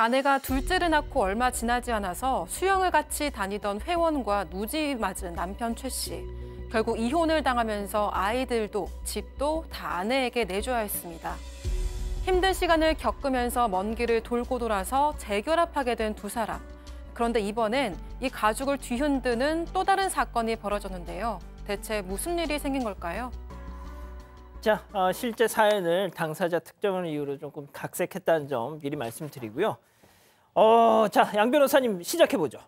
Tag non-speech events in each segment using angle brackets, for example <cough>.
아내가 둘째를 낳고 얼마 지나지 않아서 수영을 같이 다니던 회원과 누지 맞은 남편 최 씨. 결국 이혼을 당하면서 아이들도 집도 다 아내에게 내줘야 했습니다. 힘든 시간을 겪으면서 먼 길을 돌고 돌아서 재결합하게 된 두 사람. 그런데 이번엔 이 가족을 뒤흔드는 또 다른 사건이 벌어졌는데요. 대체 무슨 일이 생긴 걸까요? 자, 어, 실제 사연을 당사자 특정을 이유로 조금 각색했다는 점 미리 말씀드리고요. 어, 자, 양 변호사님 시작해 보죠.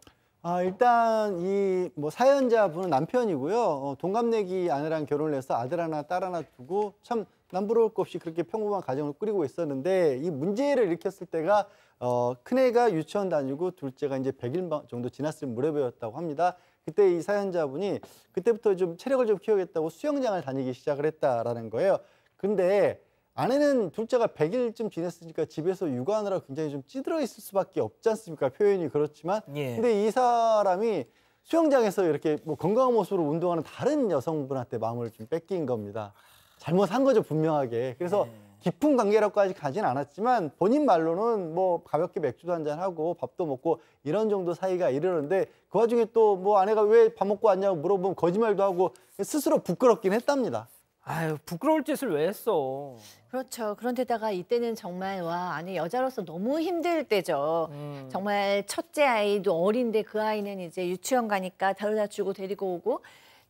아, 일단 이뭐 사연자분은 남편이고요. 어, 동갑내기 아내랑 결혼을 해서 아들 하나 딸 하나 두고 참 남부러울 것 없이 그렇게 평범한 가정을 꾸리고 있었는데 이 문제를 일으켰을 때가 어, 큰애가 유치원 다니고 둘째가 이제 100일 정도 지났을 무렵이었다고 합니다. 그때 이 사연자분이 그때부터 좀 체력을 좀 키우겠다고 수영장을 다니기 시작을 했다라는 거예요. 근데 아내는 둘째가 100일쯤 지냈으니까 집에서 육아하느라 굉장히 좀 찌들어 있을 수밖에 없지 않습니까? 표현이 그렇지만. 예. 근데 이 사람이 수영장에서 이렇게 뭐 건강한 모습으로 운동하는 다른 여성분한테 마음을 좀 뺏긴 겁니다. 잘못한 거죠, 분명하게. 그래서 예. 깊은 관계라고까지 가진 않았지만 본인 말로는 뭐 가볍게 맥주도 한잔 하고 밥도 먹고 이런 정도 사이가 이르는데 그 와중에 또 뭐 아내가 왜 밥 먹고 왔냐고 물어보면 거짓말도 하고 스스로 부끄럽긴 했답니다. 아유 부끄러울 짓을 왜 했어? 그렇죠. 그런데다가 이때는 정말 와 아니 여자로서 너무 힘들 때죠. 음. 정말 첫째 아이도 어린데 그 아이는 이제 유치원 가니까 데려다 주고 데리고 오고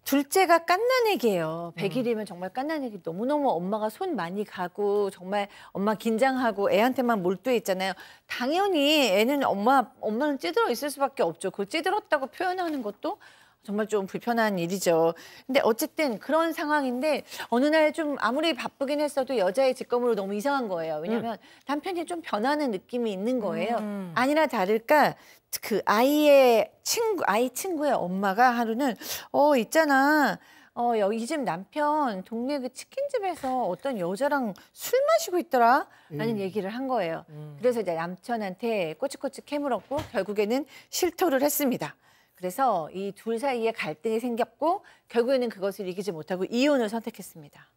둘째가 깐난 애기예요. 100일이면 음. 정말 깐난 애기 너무너무 엄마가 손 많이 가고 정말 엄마 긴장하고 애한테만 몰두해 있잖아요. 당연히 애는 엄마 엄마는 찌들어 있을 수밖에 없죠. 그걸 찌들었다고 표현하는 것도 정말 좀 불편한 일이죠. 근데 어쨌든 그런 상황인데 어느 날 좀 아무리 바쁘긴 했어도 여자의 직검으로 너무 이상한 거예요. 왜냐면 음. 남편이 좀 변하는 느낌이 있는 거예요. 음. 음. 아니라 다를까 그 아이의 친구 아이 친구의 엄마가 하루는 어 있잖아. 어, 여기 이집 남편 동네 그 치킨집에서 어떤 여자랑 술 마시고 있더라? 라는 음. 얘기를 한 거예요. 음. 그래서 이제 남편한테 꼬치꼬치 캐물었고 결국에는 실토를 했습니다. 그래서 이 둘 사이에 갈등이 생겼고 결국에는 그것을 이기지 못하고 이혼을 선택했습니다.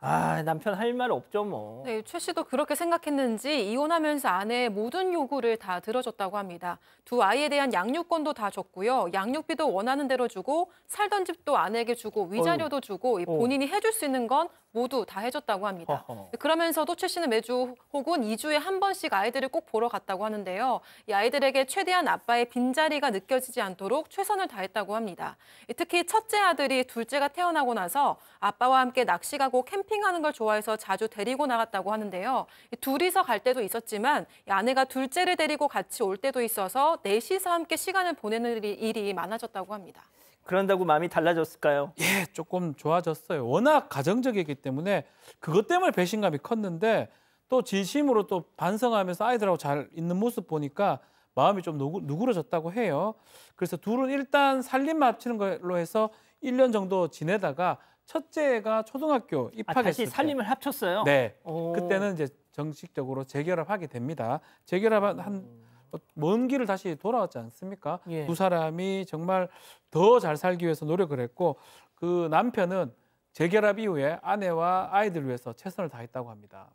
아 남편 할 말 없죠 뭐. 네, 최 씨도 그렇게 생각했는지 이혼하면서 아내의 모든 요구를 다 들어줬다고 합니다. 두 아이에 대한 양육권도 다 줬고요. 양육비도 원하는 대로 주고 살던 집도 아내에게 주고 위자료도 주고 어. 본인이 해줄 수 있는 건 모두 다 해줬다고 합니다. 어허. 그러면서도 최 씨는 매주 혹은 2주에 한 번씩 아이들을 꼭 보러 갔다고 하는데요. 이 아이들에게 최대한 아빠의 빈자리가 느껴지지 않도록 최선을 다했다고 합니다. 특히 첫째 아들이 둘째가 태어나고 나서 아빠와 함께 낚시 가고 캠핑하는 걸 좋아해서 자주 데리고 나갔다고 하는데요. 둘이서 갈 때도 있었지만 아내가 둘째를 데리고 같이 올 때도 있어서 넷이서 함께 시간을 보내는 일이 많아졌다고 합니다. 그런다고 마음이 달라졌을까요? 예, 조금 좋아졌어요. 워낙 가정적이기 때문에 그것 때문에 배신감이 컸는데 또 진심으로 또 반성하면서 아이들하고 잘 있는 모습 보니까 마음이 좀 누구, 누그러졌다고 해요. 그래서 둘은 일단 살림 맞추는 걸로 해서 1년 정도 지내다가 첫째가 초등학교 입학했을 아, 다시 살림을 합쳤어요. 네. 오. 그때는 이제 정식적으로 재결합하게 됩니다. 재결합한 한뭐 먼 길을 다시 돌아왔지 않습니까? 예. 두 사람이 정말 더 잘 살기 위해서 노력을 했고 그 남편은 재결합 이후에 아내와 아이들 위해서 최선을 다했다고 합니다.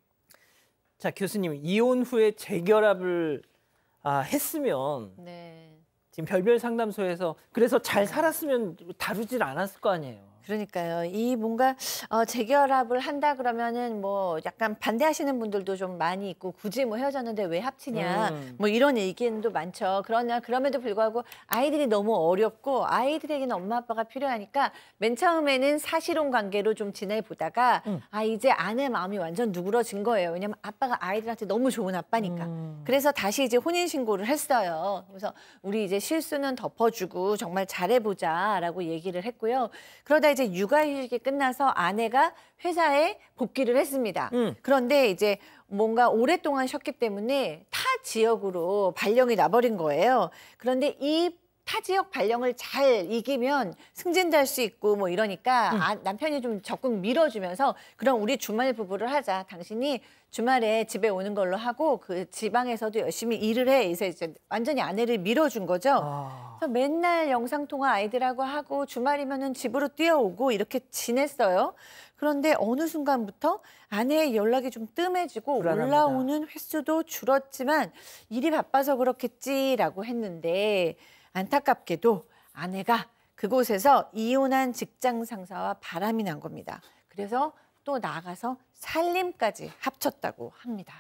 자 교수님 이혼 후에 재결합을 아, 했으면 네. 지금 별별 상담소에서 그래서 잘 살았으면 다루질 않았을 거 아니에요. 그러니까요. 이 뭔가 어, 재결합을 한다 그러면은 뭐 약간 반대하시는 분들도 좀 많이 있고 굳이 뭐 헤어졌는데 왜 합치냐 음. 뭐 이런 의견도 많죠. 그러나 그럼에도 불구하고 아이들이 너무 어렵고 아이들에게는 엄마 아빠가 필요하니까 맨 처음에는 사실혼 관계로 좀 지내보다가 음. 아 이제 아내 마음이 완전 누그러진 거예요. 왜냐면 아빠가 아이들한테 너무 좋은 아빠니까. 음. 그래서 다시 이제 혼인 신고를 했어요. 그래서 우리 이제 실수는 덮어주고 정말 잘해보자라고 얘기를 했고요. 그러다 이제 육아휴직이 끝나서 아내가 회사에 복귀를 했습니다. 음. 그런데 이제 뭔가 오랫동안 쉬었기 때문에 타 지역으로 발령이 나버린 거예요. 그런데 이타 지역 발령을 잘 이기면 승진될 수 있고 뭐 이러니까 음. 아, 남편이 좀 적극 밀어주면서 그럼 우리 주말 부부를 하자. 당신이 주말에 집에 오는 걸로 하고 그 지방에서도 열심히 일을 해. 그래서 이제 완전히 아내를 밀어준 거죠. 아. 그래서 맨날 영상 통화 아이들하고 하고 주말이면은 집으로 뛰어오고 이렇게 지냈어요. 그런데 어느 순간부터 아내의 연락이 좀 뜸해지고 불안합니다. 올라오는 횟수도 줄었지만 일이 바빠서 그렇겠지라고 했는데 안타깝게도 아내가 그곳에서 이혼한 직장 상사와 바람이 난 겁니다. 그래서 또 나가서 살림까지 합쳤다고 합니다.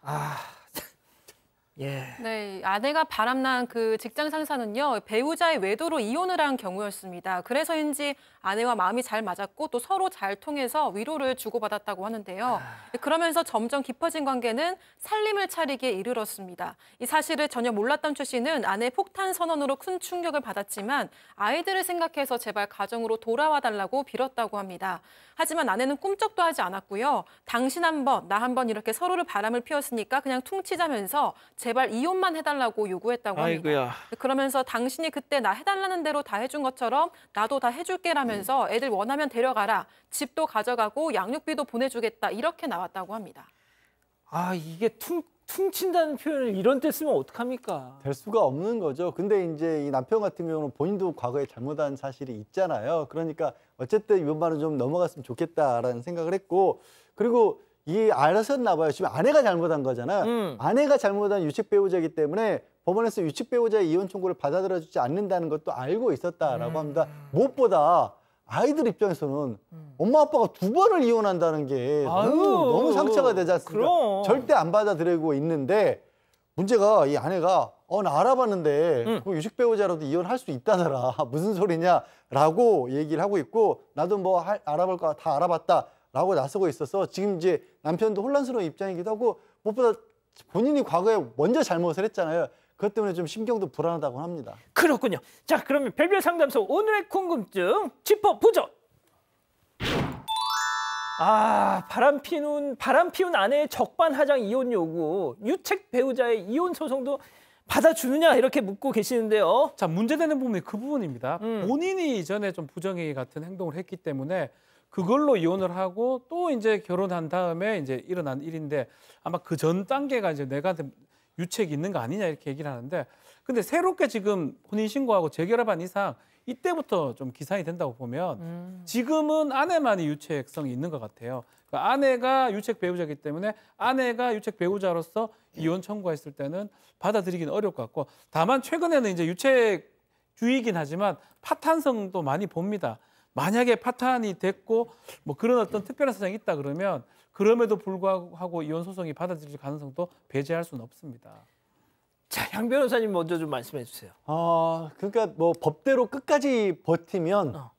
아. <laughs> 예. 네, 아내가 바람난 그 직장 상사는요 배우자의 외도로 이혼을 한 경우였습니다. 그래서인지 아내와 마음이 잘 맞았고 또 서로 잘 통해서 위로를 주고받았다고 하는데요. 아. 그러면서 점점 깊어진 관계는 살림을 차리기에 이르렀습니다. 이 사실을 전혀 몰랐던 최 씨는 아내 폭탄 선언으로 큰 충격을 받았지만 아이들을 생각해서 제발 가정으로 돌아와 달라고 빌었다고 합니다. 하지만 아내는 꿈쩍도 하지 않았고요. 당신 한 번, 나 한 번 이렇게 서로를 바람을 피웠으니까 그냥 퉁치자면서 제발 이혼만 해달라고 요구했다고 합니다. 아이고야. 그러면서 당신이 그때 나 해달라는 대로 다 해준 것처럼 나도 다 해줄게라며 하면서 애들 원하면 데려가라. 집도 가져가고 양육비도 보내주겠다. 이렇게 나왔다고 합니다. 아 이게 퉁, 퉁친다는 표현을 이런 때 쓰면 어떡합니까? 될 수가 없는 거죠. 근데 이제 이 남편 같은 경우는 본인도 과거에 잘못한 사실이 있잖아요. 그러니까 어쨌든 이번 말은 좀 넘어갔으면 좋겠다라는 생각을 했고 그리고 이 알았었나 봐요. 지금 아내가 잘못한 거잖아. 음. 아내가 잘못한 유책 배우자이기 때문에 법원에서 유책 배우자의 이혼 청구를 받아들여주지 않는다는 것도 알고 있었다라고 음. 합니다. 무엇보다 아이들 입장에서는 음. 엄마 아빠가 두 번을 이혼한다는 게 아유, 너무, 너무 상처가 되지 않습니까? 절대 안 받아들이고 있는데 문제가 이 아내가 어나 알아봤는데 음. 뭐 유식 배우자라도 이혼할 수 있다더라 <laughs> 무슨 소리냐라고 얘기를 하고 있고 나도 뭐 할, 알아볼 거 다 알아봤다라고 나서고 있어서 지금 이제 남편도 혼란스러운 입장이기도 하고 무엇보다 본인이 과거에 먼저 잘못을 했잖아요. 그것 때문에 좀 신경도 불안하다고 합니다. 그렇군요. 자, 그러면 별별 상담소 오늘의 궁금증 짚어보죠. 아, 바람 피운 바람 피운 아내의 적반하장 이혼 요구, 유책 배우자의 이혼 소송도 받아주느냐 이렇게 묻고 계시는데요. 자, 문제되는 부분이 그 부분입니다. 음. 본인이 이전에 좀 부정행위 같은 행동을 했기 때문에 그걸로 이혼을 하고 또 이제 결혼한 다음에 이제 일어난 일인데 아마 그 전 단계가 이제 내가 유책이 있는 거 아니냐 이렇게 얘기를 하는데 근데 새롭게 지금 혼인 신고하고 재결합한 이상 이때부터 좀 기산이 된다고 보면 음. 지금은 아내만이 유책성이 있는 것 같아요. 그러니까 아내가 유책 배우자이기 때문에 아내가 유책 배우자로서 이혼 청구했을 때는 받아들이기는 어려울 것 같고 다만 최근에는 이제 유책 주의긴 이 하지만 파탄성도 많이 봅니다. 만약에 파탄이 됐고 뭐 그런 어떤 특별한 사정이 있다 그러면 그럼에도 불구하고 이혼 소송이 받아들일 가능성도 배제할 수는 없습니다. 자, 향 변호사님 먼저 좀 말씀해 주세요. 어, 그러니까 뭐 법대로 끝까지 버티면 어.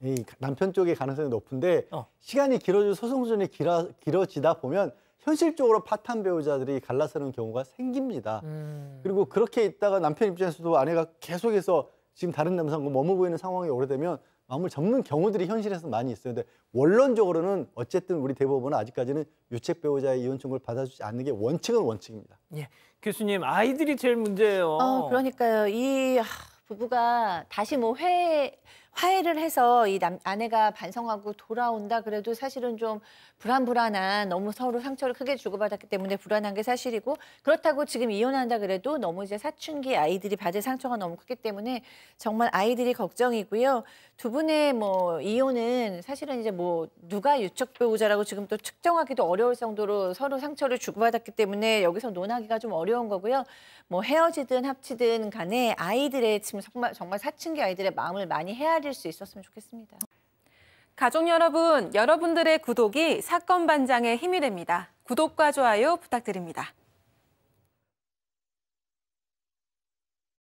이 남편 쪽의 가능성이 높은데 어. 시간이 길어져 소송전이 길어, 길어지다 보면 현실적으로 파탄 배우자들이 갈라서는 경우가 생깁니다. 음. 그리고 그렇게 있다가 남편 입장에서도 아내가 계속해서 지금 다른 남성과 머무고 있는 상황이 오래되면 마음을 접는 경우들이 현실에서 많이 있어요. 근데 원론적으로는 어쨌든 우리 대법원은 아직까지는 유책 배우자의 이혼 청구를 받아주지 않는 게 원칙은 원칙입니다. 예, 교수님 아이들이 제일 문제예요. 어, 그러니까요. 이 부부가 다시 뭐회 화해를 해서 이 남, 아내가 반성하고 돌아온다 그래도 사실은 좀 불안불안한 너무 서로 상처를 크게 주고받았기 때문에 불안한 게 사실이고 그렇다고 지금 이혼한다 그래도 너무 이제 사춘기 아이들이 받을 상처가 너무 크기 때문에 정말 아이들이 걱정이고요. 두 분의 뭐 이혼은 사실은 이제 뭐 누가 유척 배우자라고 지금 또 측정하기도 어려울 정도로 서로 상처를 주고받았기 때문에 여기서 논하기가 좀 어려운 거고요. 뭐 헤어지든 합치든 간에 아이들의 지금 정말 정말 사춘기 아이들의 마음을 많이 헤아리 사라질 수 있었으면 좋겠습니다. 가족 여러분, 여러분들의 구독이 사건 반장의 힘이 됩니다. 구독과 좋아요 부탁드립니다.